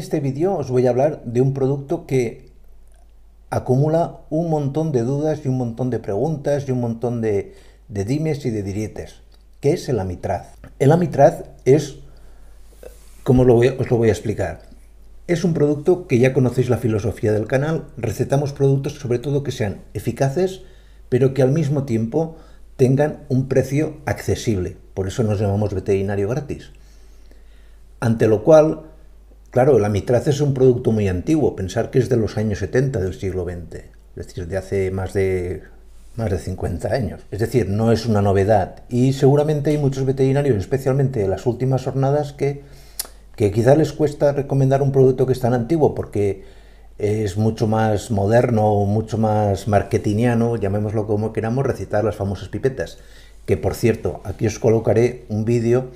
este vídeo os voy a hablar de un producto que acumula un montón de dudas y un montón de preguntas y un montón de, dimes y de diretes, que es el Amitraz. El Amitraz es, como os lo voy a explicar, es un producto que ya conocéis la filosofía del canal, recetamos productos sobre todo que sean eficaces, pero que al mismo tiempo tengan un precio accesible, por eso nos llamamos veterinario gratis. Ante lo cual, Claro, la mitraz es un producto muy antiguo, pensar que es de los años 70 del siglo XX, es decir, de hace más de, más de 50 años. Es decir, no es una novedad. Y seguramente hay muchos veterinarios, especialmente en las últimas jornadas, que, que quizás les cuesta recomendar un producto que es tan antiguo, porque es mucho más moderno, mucho más marketingiano, llamémoslo como queramos, recitar las famosas pipetas. Que por cierto, aquí os colocaré un vídeo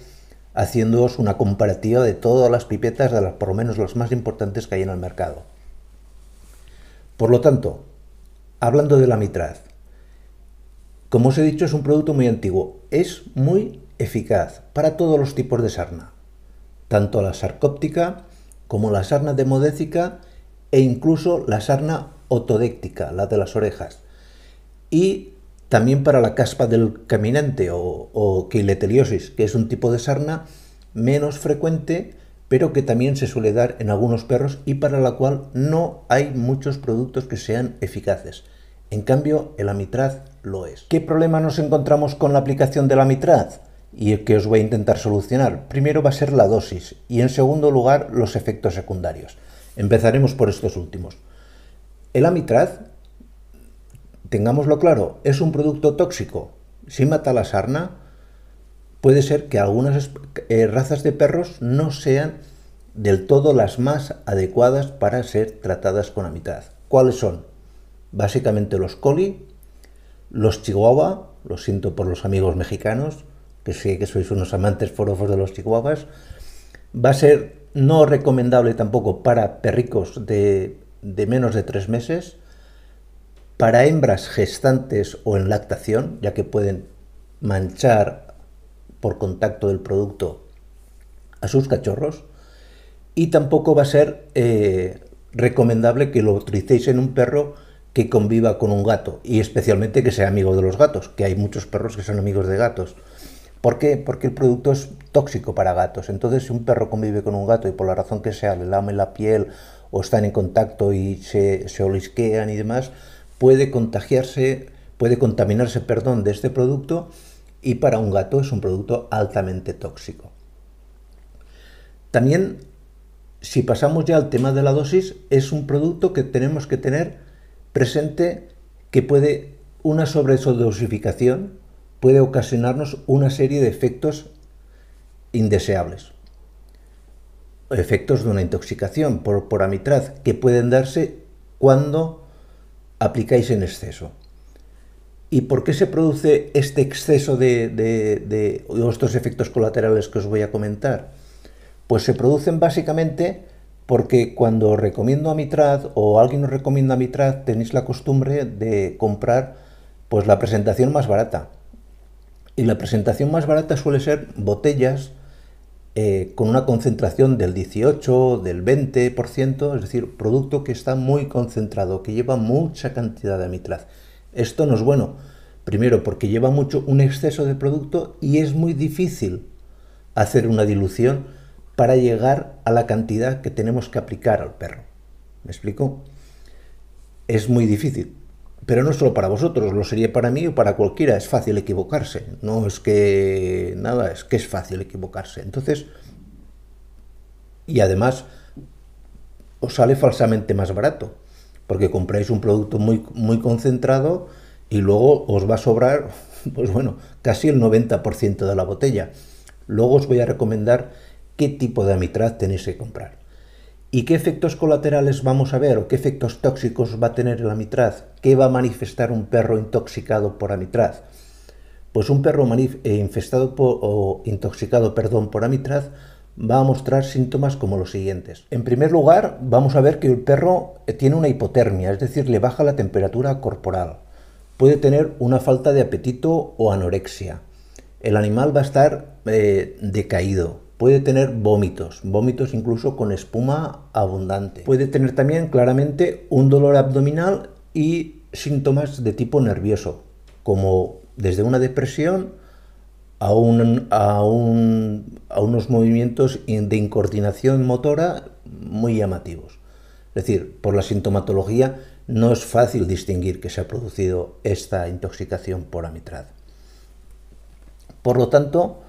haciéndoos una comparativa de todas las pipetas, de las, por lo menos las más importantes que hay en el mercado. Por lo tanto, hablando de la mitraz, como os he dicho es un producto muy antiguo, es muy eficaz para todos los tipos de sarna, tanto la sarcóptica como la sarna demodécica e incluso la sarna otodéctica, la de las orejas. Y también para la caspa del caminante o, quileteliosis, que es un tipo de sarna menos frecuente, pero que también se suele dar en algunos perros y para la cual no hay muchos productos que sean eficaces. En cambio, el amitraz lo es. ¿Qué problema nos encontramos con la aplicación del amitraz? Y el que os voy a intentar solucionar. Primero va a ser la dosis y en segundo lugar los efectos secundarios. Empezaremos por estos últimos. El amitraz tengámoslo claro, es un producto tóxico, si mata la sarna, puede ser que algunas eh, razas de perros no sean del todo las más adecuadas para ser tratadas con mitad. ¿Cuáles son? Básicamente los coli, los chihuahua, lo siento por los amigos mexicanos, que sé que sois unos amantes forofos de los chihuahuas, va a ser no recomendable tampoco para perricos de menos de tres meses, para hembras gestantes o en lactación, ya que pueden manchar por contacto del producto a sus cachorros. Y tampoco va a ser eh, recomendable que lo utilicéis en un perro que conviva con un gato y especialmente que sea amigo de los gatos, que hay muchos perros que son amigos de gatos. ¿Por qué? Porque el producto es tóxico para gatos. Entonces, si un perro convive con un gato y por la razón que sea le lame la piel o están en contacto y se, se olisquean y demás, puede contagiarse, puede contaminarse, perdón, de este producto y para un gato es un producto altamente tóxico. También, si pasamos ya al tema de la dosis, es un producto que tenemos que tener presente que puede una sobredosificación puede ocasionarnos una serie de efectos indeseables. Efectos de una intoxicación por, por amitraz que pueden darse cuando aplicáis en exceso. ¿Y por qué se produce este exceso de, estos efectos colaterales que os voy a comentar? Pues se producen básicamente porque cuando recomiendo a Mitrad o alguien os recomienda a tenéis la costumbre de comprar pues la presentación más barata. Y la presentación más barata suele ser botellas eh, con una concentración del 18, del 20%, es decir, producto que está muy concentrado, que lleva mucha cantidad de amitraz. Esto no es bueno, primero porque lleva mucho un exceso de producto y es muy difícil hacer una dilución para llegar a la cantidad que tenemos que aplicar al perro. ¿Me explico? Es muy difícil. Pero no solo para vosotros, lo sería para mí o para cualquiera. Es fácil equivocarse. No es que nada, es que es fácil equivocarse. Entonces, y además, os sale falsamente más barato, porque compráis un producto muy, muy concentrado y luego os va a sobrar, pues bueno, casi el 90% de la botella. Luego os voy a recomendar qué tipo de amitraz tenéis que comprar. ¿Y qué efectos colaterales vamos a ver o qué efectos tóxicos va a tener el amitraz? ¿Qué va a manifestar un perro intoxicado por amitraz? Pues un perro eh, infestado por, o intoxicado perdón, por amitraz va a mostrar síntomas como los siguientes. En primer lugar, vamos a ver que el perro eh, tiene una hipotermia, es decir, le baja la temperatura corporal. Puede tener una falta de apetito o anorexia. El animal va a estar eh, decaído, Puede tener vómitos, vómitos incluso con espuma abundante. Puede tener también claramente un dolor abdominal y síntomas de tipo nervioso, como desde una depresión a, unos movimientos de incoordinación motora muy llamativos. Es decir, por la sintomatología no es fácil distinguir que se ha producido esta intoxicación por amitraz. Por lo tanto,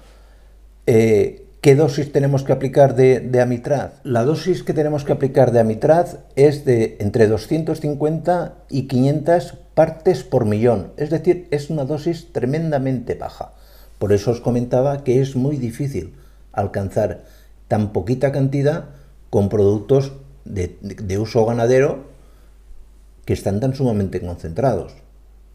eh, ¿Qué dosis tenemos que aplicar de, Amitraz? La dosis que tenemos que aplicar de Amitraz es de entre 250 y 500 partes por millón, es decir, es una dosis tremendamente baja. Por eso os comentaba que es muy difícil alcanzar tan poquita cantidad con productos de uso ganadero que están tan sumamente concentrados.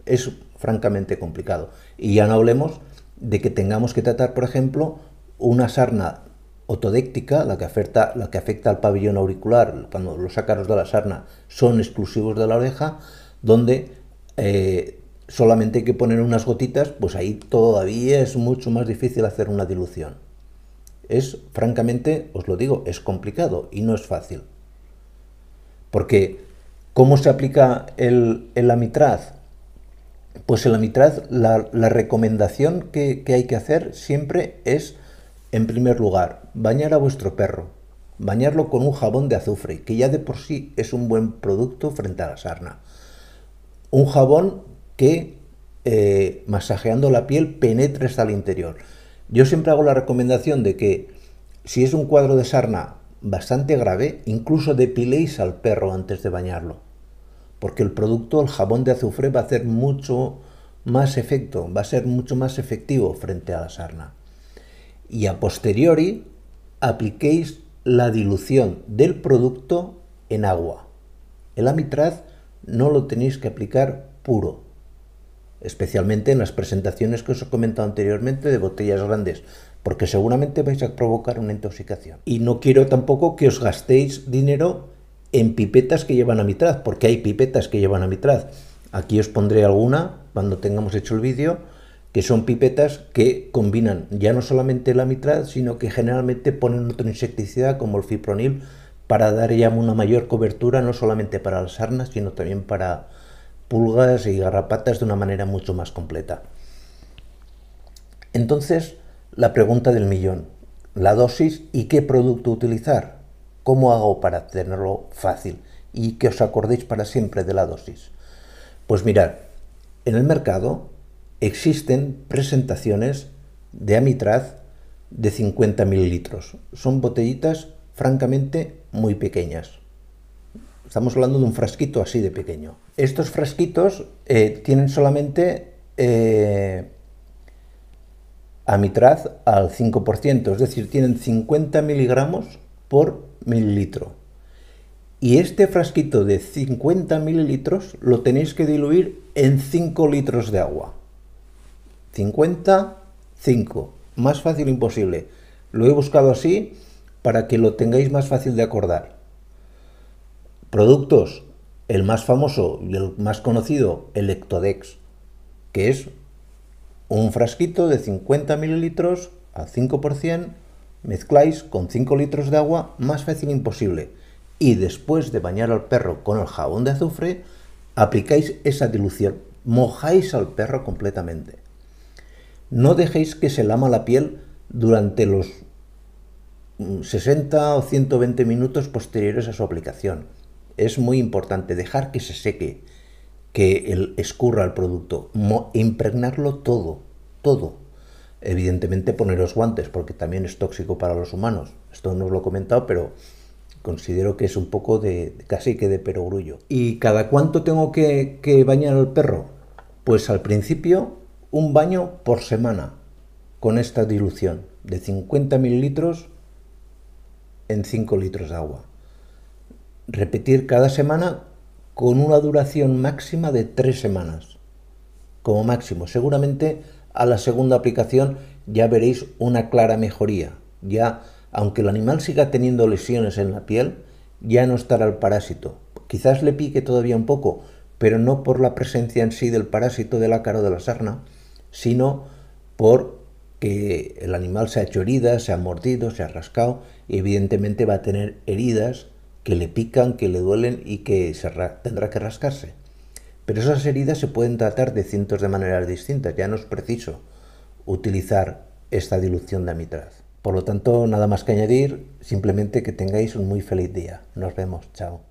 Es francamente complicado. Y ya no hablemos de que tengamos que tratar, por ejemplo, una sarna otodéctica, la que, afecta, la que afecta al pabellón auricular, cuando los ácaros de la sarna son exclusivos de la oreja, donde eh, solamente hay que poner unas gotitas, pues ahí todavía es mucho más difícil hacer una dilución. Es, francamente, os lo digo, es complicado y no es fácil. Porque, ¿cómo se aplica el, el amitraz? Pues el amitraz, la, la recomendación que hay que hacer siempre es en primer lugar, bañar a vuestro perro. Bañarlo con un jabón de azufre, que ya de por sí es un buen producto frente a la sarna. Un jabón que, eh, masajeando la piel, penetre hasta el interior. Yo siempre hago la recomendación de que, si es un cuadro de sarna bastante grave, incluso depiléis al perro antes de bañarlo. Porque el producto, el jabón de azufre, va a hacer mucho más efecto, va a ser mucho más efectivo frente a la sarna y a posteriori apliquéis la dilución del producto en agua. El amitraz no lo tenéis que aplicar puro, especialmente en las presentaciones que os he comentado anteriormente de botellas grandes, porque seguramente vais a provocar una intoxicación. Y no quiero tampoco que os gastéis dinero en pipetas que llevan amitraz, porque hay pipetas que llevan amitraz. Aquí os pondré alguna cuando tengamos hecho el vídeo que son pipetas que combinan ya no solamente la mitral, sino que generalmente ponen otra insecticida como el fipronil para dar ya una mayor cobertura, no solamente para las sarnas, sino también para pulgas y garrapatas de una manera mucho más completa. Entonces, la pregunta del millón, la dosis y qué producto utilizar, cómo hago para tenerlo fácil y que os acordéis para siempre de la dosis. Pues mirad, en el mercado existen presentaciones de Amitraz de 50 mililitros. Son botellitas francamente muy pequeñas. Estamos hablando de un frasquito así de pequeño. Estos frasquitos eh, tienen solamente eh, amitraz al 5%, es decir, tienen 50 miligramos por mililitro. Y este frasquito de 50 mililitros lo tenéis que diluir en 5 litros de agua. 50-5, Más fácil imposible. Lo he buscado así para que lo tengáis más fácil de acordar. Productos. El más famoso y el más conocido, Electodex, que es un frasquito de 50 mililitros al 5%, mezcláis con 5 litros de agua, más fácil imposible. Y después de bañar al perro con el jabón de azufre, aplicáis esa dilución, mojáis al perro completamente. No dejéis que se lama la piel durante los 60 mm, o 120 minutos posteriores a su aplicación. Es muy importante dejar que se seque, que el, escurra el producto, impregnarlo todo, todo. Evidentemente poneros guantes porque también es tóxico para los humanos. Esto no os lo he comentado, pero considero que es un poco de casi que de perogrullo. ¿Y cada cuánto tengo que bañar al perro? Pues al principio un baño por semana con esta dilución de 50 mililitros en 5 litros de agua. Repetir cada semana con una duración máxima de 3 semanas, como máximo. Seguramente a la segunda aplicación ya veréis una clara mejoría. Ya, aunque el animal siga teniendo lesiones en la piel, ya no estará el parásito. Quizás le pique todavía un poco, pero no por la presencia en sí del parásito de del ácaro de la sarna, sino porque el animal se ha hecho herida, se ha mordido, se ha rascado, y evidentemente va a tener heridas que le pican, que le duelen y que tendrá que rascarse. Pero esas heridas se pueden tratar de cientos de maneras distintas, ya no es preciso utilizar esta dilución de amitraz. Por lo tanto, nada más que añadir, simplemente que tengáis un muy feliz día. Nos vemos, chao.